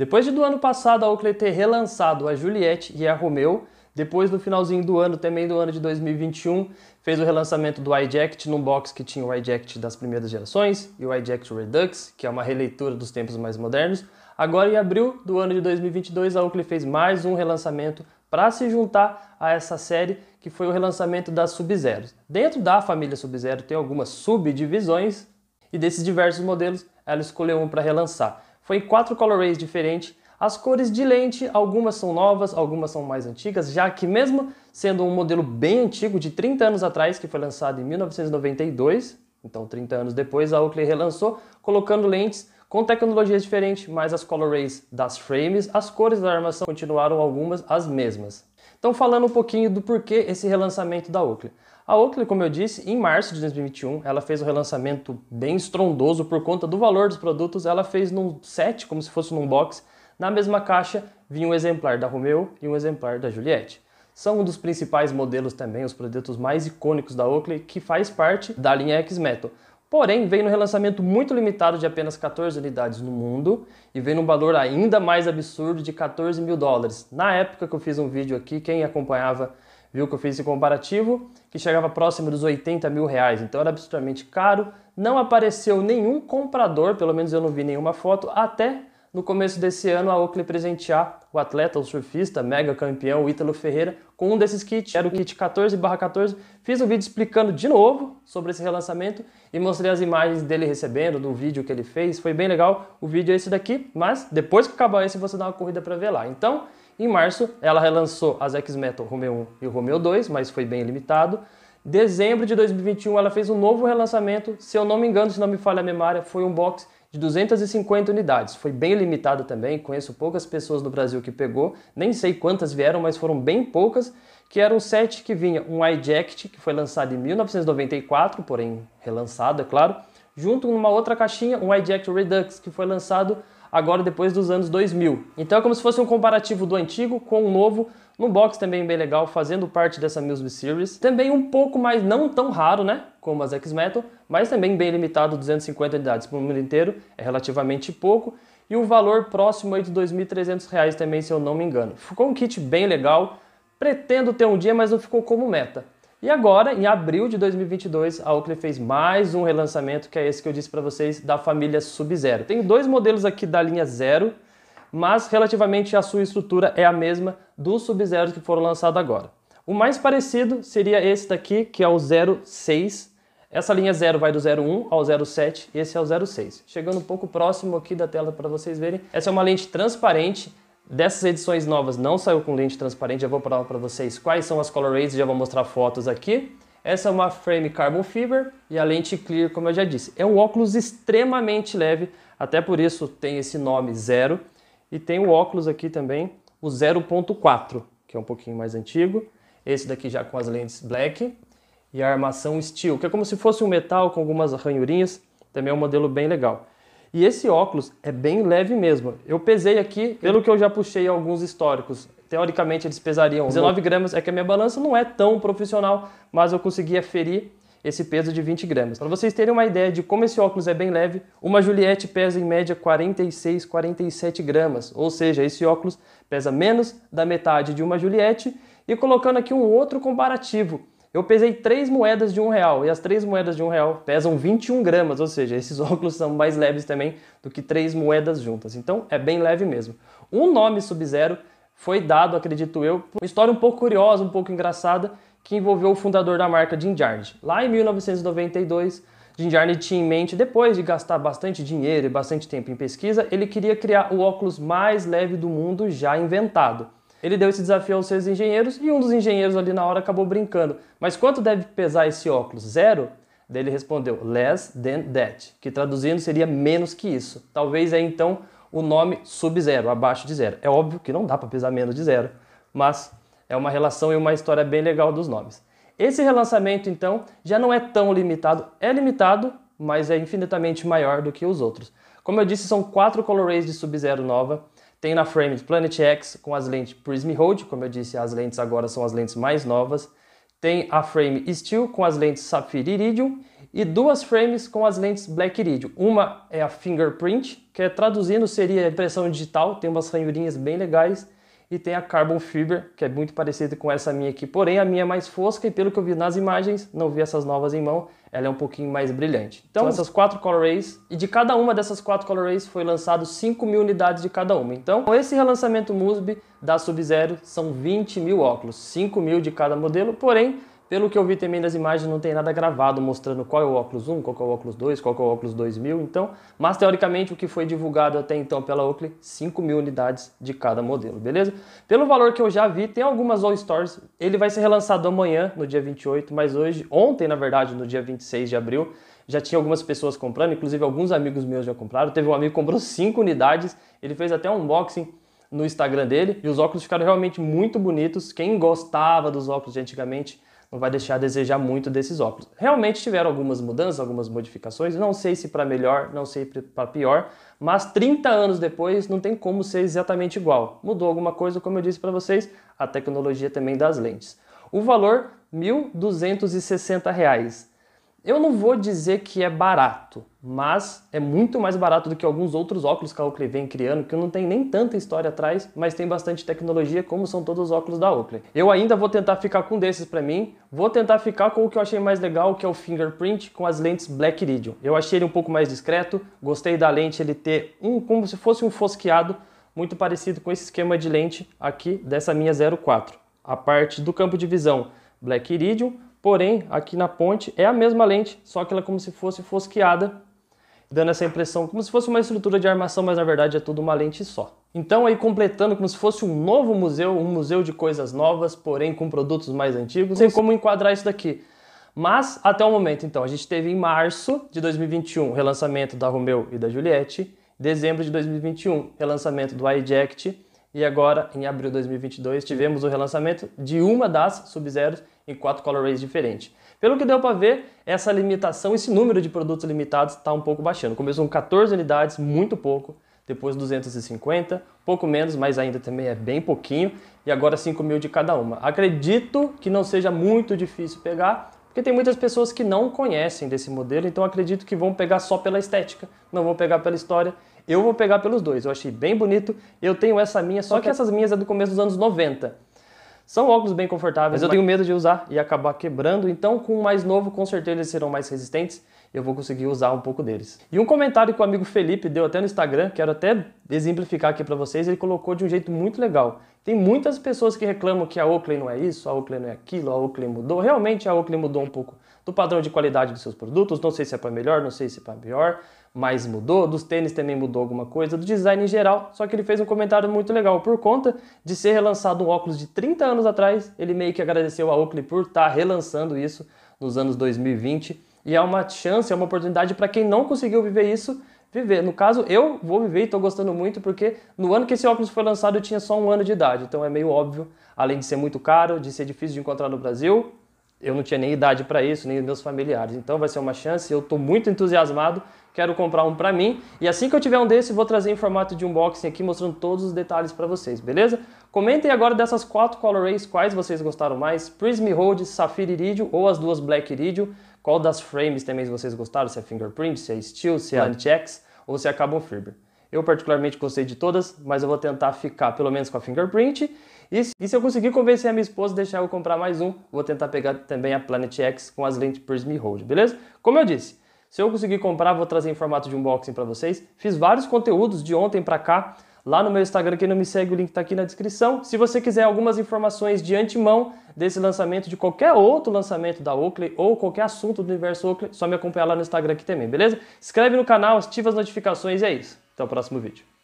Depois de do ano passado a Oakley ter relançado a Juliette e a Romeo, depois no finalzinho do ano, também do ano de 2021, fez o relançamento do iJect num box que tinha o iJect das primeiras gerações e o iJect Redux, que é uma releitura dos tempos mais modernos. Agora em abril do ano de 2022, a Oakley fez mais um relançamento para se juntar a essa série que foi o relançamento das Sub-Zero. Dentro da família Sub-Zero tem algumas subdivisões e desses diversos modelos ela escolheu um para relançar. Foi em quatro colorways diferentes. As cores de lente, algumas são novas, algumas são mais antigas, já que mesmo sendo um modelo bem antigo, de 30 anos atrás, que foi lançado em 1992, então 30 anos depois, a Oakley relançou, colocando lentes com tecnologias diferentes, mas as colorways das frames, as cores da armação continuaram algumas as mesmas. Então, falando um pouquinho do porquê esse relançamento da Oakley. A Oakley, como eu disse, em março de 2021, ela fez um relançamento bem estrondoso por conta do valor dos produtos. Ela fez num set, como se fosse num box. Na mesma caixa vinha um exemplar da Romeo e um exemplar da Juliette. São um dos principais modelos também, os produtos mais icônicos da Oakley, que faz parte da linha X-Metal porém veio no relançamento muito limitado de apenas 14 unidades no mundo e veio num valor ainda mais absurdo de 14 mil dólares. Na época que eu fiz um vídeo aqui, quem acompanhava viu que eu fiz esse comparativo, que chegava próximo dos 80 mil reais, então era absurdamente caro. Não apareceu nenhum comprador, pelo menos eu não vi nenhuma foto, até no começo desse ano a Oakley presentear o atleta, o surfista, mega campeão, o Ítalo Ferreira, com um desses kits, era o kit 14/14. Fiz um vídeo explicando de novo sobre esse relançamento e mostrei as imagens dele recebendo, do vídeo que ele fez. Foi bem legal. O vídeo é esse daqui, mas depois que acabar esse você dá uma corrida para ver lá. Então, em março, ela relançou as X-Metal Romeo 1 e Romeo 2, mas foi bem limitado. Dezembro de 2021, ela fez um novo relançamento. Se eu não me engano, se não me falha a memória, foi um box de 250 unidades. Foi bem limitada também, conheço poucas pessoas no Brasil que pegou, nem sei quantas vieram, mas foram bem poucas, que era um set que vinha um iJect, que foi lançado em 1994, porém relançado, é claro, junto com uma outra caixinha, um iJect Redux, que foi lançado agora depois dos anos 2000. Então é como se fosse um comparativo do antigo com o novo, num box também bem legal, fazendo parte dessa Music Series. Também um pouco mais, não tão raro, né? Como as X-Metal, mas também bem limitado, 250 unidades para o mundo inteiro, é relativamente pouco. E o valor próximo aí de R$ 2.300 também, se eu não me engano. Ficou um kit bem legal, pretendo ter um dia, mas não ficou como meta. E agora, em abril de 2022, a Oakley fez mais um relançamento, que é esse que eu disse para vocês, da família Sub-Zero. Tem dois modelos aqui da linha Zero, mas relativamente à sua estrutura é a mesma dos Sub-Zeros que foram lançados agora. O mais parecido seria esse daqui, que é o 06. Essa linha 0 vai do 01 ao 07 e esse é o 06. Chegando um pouco próximo aqui da tela para vocês verem, essa é uma lente transparente Dessas edições novas não saiu com lente transparente, já vou falar para vocês quais são as colorways, já vou mostrar fotos aqui. Essa é uma frame carbon fiber e a lente clear, como eu já disse. É um óculos extremamente leve, até por isso tem esse nome zero. E tem o óculos aqui também, o 0.4, que é um pouquinho mais antigo. Esse daqui já com as lentes black e a armação steel, que é como se fosse um metal com algumas ranhurinhas. Também é um modelo bem legal. E esse óculos é bem leve mesmo. Eu pesei aqui, pelo que eu já puxei alguns históricos. Teoricamente eles pesariam 19 gramas, é que a minha balança não é tão profissional, mas eu conseguia ferir esse peso de 20 gramas. Para vocês terem uma ideia de como esse óculos é bem leve, uma Juliette pesa em média 46, 47 gramas, ou seja, esse óculos pesa menos da metade de uma Juliette. E colocando aqui um outro comparativo, eu pesei três moedas de um real e as três moedas de um real pesam 21 gramas, ou seja, esses óculos são mais leves também do que três moedas juntas. Então é bem leve mesmo. Um nome Sub-Zero foi dado, acredito eu, uma história um pouco curiosa, um pouco engraçada, que envolveu o fundador da marca Jim Jarney. Lá em 1992, Jim Jarney tinha em mente, depois de gastar bastante dinheiro e bastante tempo em pesquisa, ele queria criar o óculos mais leve do mundo já inventado. Ele deu esse desafio aos seus engenheiros e um dos engenheiros ali na hora acabou brincando. Mas quanto deve pesar esse óculos? Zero? Daí ele respondeu less than that, que traduzindo seria menos que isso. Talvez é então o nome sub-zero, abaixo de zero. É óbvio que não dá para pesar menos de zero, mas é uma relação e uma história bem legal dos nomes. Esse relançamento, então, já não é tão limitado. É limitado, mas é infinitamente maior do que os outros. Como eu disse, são quatro colorways de Sub-Zero nova, tem na frame Planet X com as lentes Prism Hold, como eu disse, as lentes agora são as lentes mais novas. Tem a frame Steel com as lentes Sapphire Iridium e duas frames com as lentes Black Iridium. Uma é a Fingerprint, que é, traduzindo seria impressão digital, tem umas ranhurinhas bem legais. E tem a Carbon Fiber, que é muito parecida com essa minha aqui, porém a minha é mais fosca e pelo que eu vi nas imagens, não vi essas novas em mão, ela é um pouquinho mais brilhante. Então, essas quatro colorways, e de cada uma dessas quatro colorways foi lançado 5 mil unidades de cada uma. Então, com esse relançamento MUSB da Sub-Zero são 20 mil óculos, 5 mil de cada modelo, porém, pelo que eu vi também das imagens, não tem nada gravado mostrando qual é o óculos 1, qual é o óculos 2, qual é o óculos 2000, então, mas teoricamente o que foi divulgado até então pela Oakley, 5 mil unidades de cada modelo, beleza? Pelo valor que eu já vi, tem algumas All Stores, ele vai ser relançado amanhã, no dia 28, mas hoje, ontem na verdade, no dia 26 de abril, já tinha algumas pessoas comprando, inclusive alguns amigos meus já compraram, teve um amigo que comprou 5 unidades, ele fez até um unboxing, no Instagram dele e os óculos ficaram realmente muito bonitos. Quem gostava dos óculos de antigamente não vai deixar a desejar muito desses óculos. Realmente tiveram algumas mudanças, algumas modificações, não sei se para melhor, não sei para pior, mas 30 anos depois não tem como ser exatamente igual. Mudou alguma coisa, como eu disse para vocês, a tecnologia também das lentes. O valor R$ 1.260. Eu não vou dizer que é barato, mas é muito mais barato do que alguns outros óculos que a Oakley vem criando, que não tem nem tanta história atrás, mas tem bastante tecnologia, como são todos os óculos da Oakley. Eu ainda vou tentar ficar com desses para mim, vou tentar ficar com o que eu achei mais legal, que é o fingerprint com as lentes Black Iridium. Eu achei ele um pouco mais discreto, gostei da lente ele ter um como se fosse um fosqueado, muito parecido com esse esquema de lente aqui dessa minha 04. A parte do campo de visão Black Iridium, Porém, aqui na ponte é a mesma lente, só que ela é como se fosse fosqueada, dando essa impressão como se fosse uma estrutura de armação, mas na verdade é tudo uma lente só. Então aí completando como se fosse um novo museu, um museu de coisas novas, porém com produtos mais antigos, sem como enquadrar isso daqui. Mas até o momento, então, a gente teve em março de 2021 o relançamento da Romeo e da Juliette, dezembro de 2021 relançamento do iJect, e agora, em abril de 2022, tivemos o relançamento de uma das Sub-Zero em quatro colorways diferentes. Pelo que deu para ver, essa limitação, esse número de produtos limitados está um pouco baixando. Começou com 14 unidades, muito pouco, depois 250, pouco menos, mas ainda também é bem pouquinho, e agora 5 mil de cada uma. Acredito que não seja muito difícil pegar, porque tem muitas pessoas que não conhecem desse modelo, então acredito que vão pegar só pela estética, não vão pegar pela história, eu vou pegar pelos dois. Eu achei bem bonito. Eu tenho essa minha, só que essas minhas é do começo dos anos 90. São óculos bem confortáveis, mas eu tenho medo de usar e acabar quebrando. Então, com o mais novo, com certeza eles serão mais resistentes eu vou conseguir usar um pouco deles. E um comentário que o amigo Felipe deu até no Instagram, quero até exemplificar aqui para vocês, ele colocou de um jeito muito legal. Tem muitas pessoas que reclamam que a Oakley não é isso, a Oakley não é aquilo, a Oakley mudou. Realmente a Oakley mudou um pouco do padrão de qualidade dos seus produtos, não sei se é para melhor, não sei se é para pior, mas mudou. Dos tênis também mudou alguma coisa, do design em geral. Só que ele fez um comentário muito legal. Por conta de ser relançado um óculos de 30 anos atrás, ele meio que agradeceu a Oakley por estar tá relançando isso nos anos 2020 e é uma chance, é uma oportunidade para quem não conseguiu viver isso, viver. No caso, eu vou viver e estou gostando muito porque no ano que esse óculos foi lançado eu tinha só um ano de idade, então é meio óbvio, além de ser muito caro, de ser difícil de encontrar no Brasil, eu não tinha nem idade para isso, nem meus familiares. Então vai ser uma chance, eu estou muito entusiasmado, quero comprar um para mim. E assim que eu tiver um desse, vou trazer em formato de unboxing aqui, mostrando todos os detalhes para vocês, beleza? Comentem agora dessas quatro colorways, quais vocês gostaram mais, Prism Road, Safira Iridium ou as duas Black Iridium. Qual das frames também vocês gostaram? Se é fingerprint, se é steel, se é, é anti-X ou se é carbon fiber. Eu particularmente gostei de todas, mas eu vou tentar ficar pelo menos com a fingerprint. E, e se eu conseguir convencer a minha esposa a deixar eu comprar mais um, vou tentar pegar também a Planet X com as lentes Prism Hold, beleza? Como eu disse, se eu conseguir comprar, vou trazer em formato de unboxing para vocês. Fiz vários conteúdos de ontem para cá lá no meu Instagram. Quem não me segue, o link está aqui na descrição. Se você quiser algumas informações de antemão desse lançamento, de qualquer outro lançamento da Oakley ou qualquer assunto do universo Oakley, só me acompanhar lá no Instagram aqui também, beleza? Inscreve no canal, ativa as notificações e é isso. Até o próximo vídeo.